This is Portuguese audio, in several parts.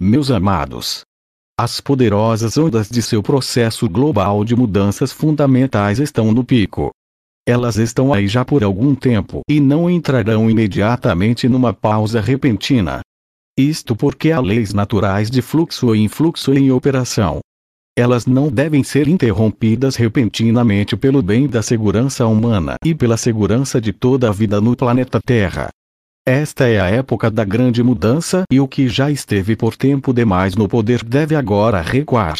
meus amados. As poderosas ondas de seu processo global de mudanças fundamentais estão no pico. Elas estão aí já por algum tempo e não entrarão imediatamente numa pausa repentina. Isto porque há leis naturais de fluxo e influxo em operação. Elas não devem ser interrompidas repentinamente pelo bem da segurança humana e pela segurança de toda a vida no planeta Terra. Esta é a época da grande mudança e o que já esteve por tempo demais no poder deve agora recuar.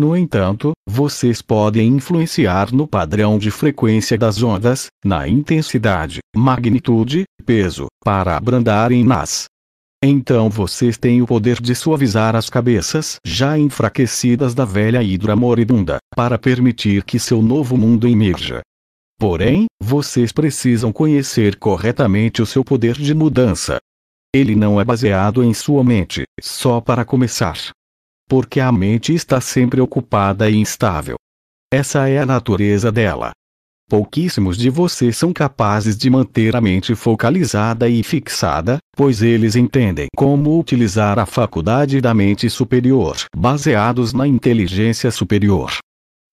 No entanto, vocês podem influenciar no padrão de frequência das ondas, na intensidade, magnitude, peso, para abrandarem-nas. Então vocês têm o poder de suavizar as cabeças já enfraquecidas da velha hidra moribunda, para permitir que seu novo mundo emerja. Porém, vocês precisam conhecer corretamente o seu poder de mudança. Ele não é baseado em sua mente, só para começar. Porque a mente está sempre ocupada e instável. Essa é a natureza dela. Pouquíssimos de vocês são capazes de manter a mente focalizada e fixada, pois eles entendem como utilizar a faculdade da mente superior, baseados na inteligência superior.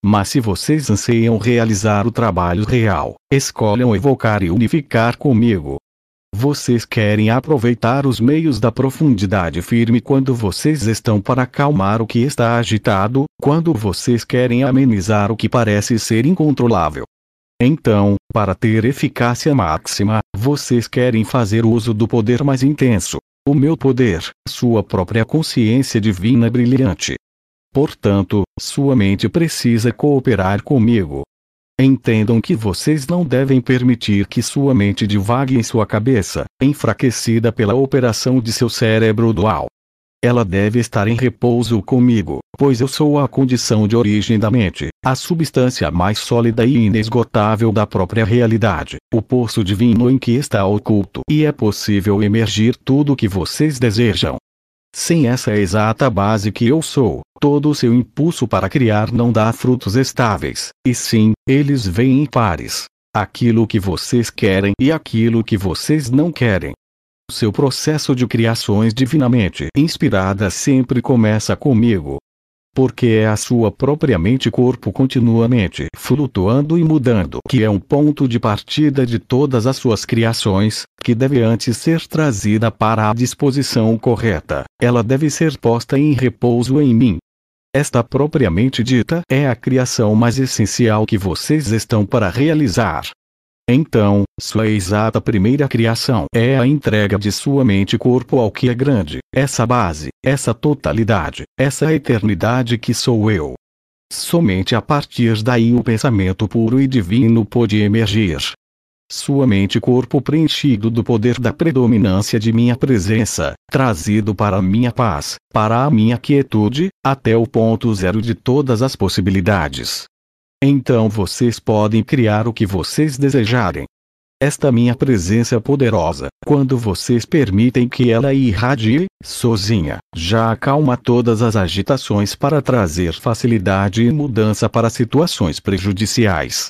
Mas se vocês anseiam realizar o trabalho real, escolham evocar e unificar comigo. Vocês querem aproveitar os meios da profundidade firme quando vocês estão para acalmar o que está agitado, quando vocês querem amenizar o que parece ser incontrolável. Então, para ter eficácia máxima, vocês querem fazer uso do poder mais intenso. O meu poder, sua própria consciência divina brilhante, Portanto, sua mente precisa cooperar comigo. Entendam que vocês não devem permitir que sua mente divague em sua cabeça, enfraquecida pela operação de seu cérebro dual. Ela deve estar em repouso comigo, pois eu sou a condição de origem da mente, a substância mais sólida e inesgotável da própria realidade, o poço divino em que está oculto e é possível emergir tudo o que vocês desejam. Sem essa é exata base que eu sou, todo o seu impulso para criar não dá frutos estáveis, e sim, eles vêm em pares. Aquilo que vocês querem e aquilo que vocês não querem. Seu processo de criações divinamente inspirada sempre começa comigo, porque é a sua própria mente corpo continuamente flutuando e mudando que é um ponto de partida de todas as suas criações, que deve antes ser trazida para a disposição correta, ela deve ser posta em repouso em mim. Esta propriamente dita é a criação mais essencial que vocês estão para realizar. Então, sua exata primeira criação é a entrega de sua mente e corpo ao que é grande, essa base, essa totalidade, essa eternidade que sou eu. Somente a partir daí o pensamento puro e divino pôde emergir. Sua mente e corpo preenchido do poder da predominância de minha presença, trazido para a minha paz, para a minha quietude, até o ponto zero de todas as possibilidades. Então vocês podem criar o que vocês desejarem. Esta minha presença poderosa, quando vocês permitem que ela irradie, sozinha, já acalma todas as agitações para trazer facilidade e mudança para situações prejudiciais.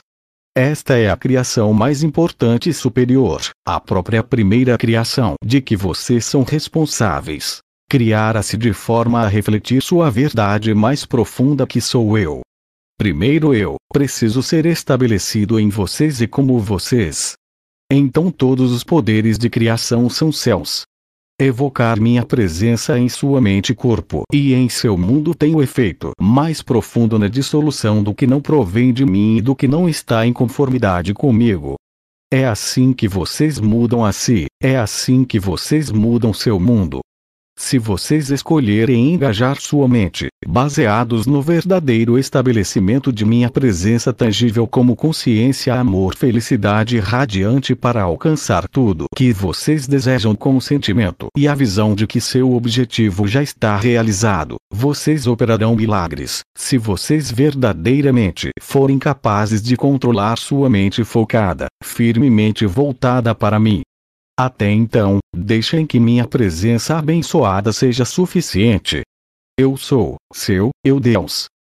Esta é a criação mais importante e superior, a própria primeira criação de que vocês são responsáveis. Criara-se de forma a refletir sua verdade mais profunda que sou eu. Primeiro eu preciso ser estabelecido em vocês e como vocês. Então todos os poderes de criação são céus. Evocar minha presença em sua mente e corpo e em seu mundo tem o efeito mais profundo na dissolução do que não provém de mim e do que não está em conformidade comigo. É assim que vocês mudam a si, é assim que vocês mudam seu mundo. Se vocês escolherem engajar sua mente, baseados no verdadeiro estabelecimento de minha presença tangível como consciência, amor, felicidade radiante para alcançar tudo que vocês desejam com o sentimento e a visão de que seu objetivo já está realizado, vocês operarão milagres. Se vocês verdadeiramente forem capazes de controlar sua mente focada, firmemente voltada para mim, até então, deixem que minha presença abençoada seja suficiente. Eu sou, seu, eu Deus,